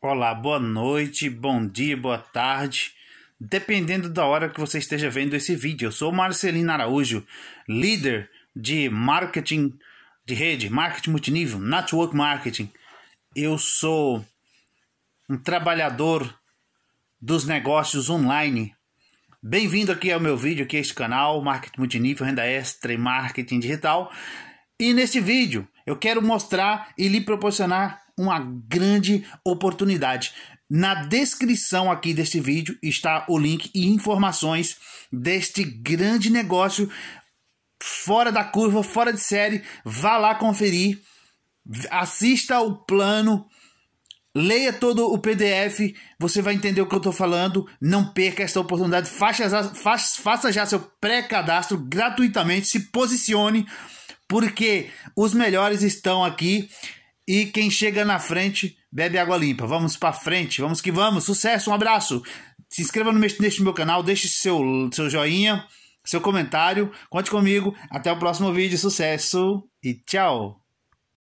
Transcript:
Olá, boa noite, bom dia, boa tarde. Dependendo da hora que você esteja vendo esse vídeo, eu sou Marcelino Araújo, líder de marketing de rede, marketing multinível, network marketing. Eu sou um trabalhador dos negócios online. Bem-vindo aqui ao meu vídeo, aqui a este canal, Marketing Multinível, Renda Extra e Marketing Digital. E neste vídeo eu quero mostrar e lhe proporcionar uma grande oportunidade. Na descrição aqui deste vídeo está o link e informações deste grande negócio fora da curva, fora de série. Vá lá conferir, assista o plano, leia todo o PDF, você vai entender o que eu estou falando. Não perca esta oportunidade. Faça já, faça já seu pré-cadastro gratuitamente, se posicione, porque os melhores estão aqui. E quem chega na frente bebe água limpa. Vamos para frente, vamos que vamos. Sucesso, um abraço. Se inscreva no, neste meu canal, deixe seu, seu joinha, seu comentário. Conte comigo. Até o próximo vídeo. Sucesso e tchau.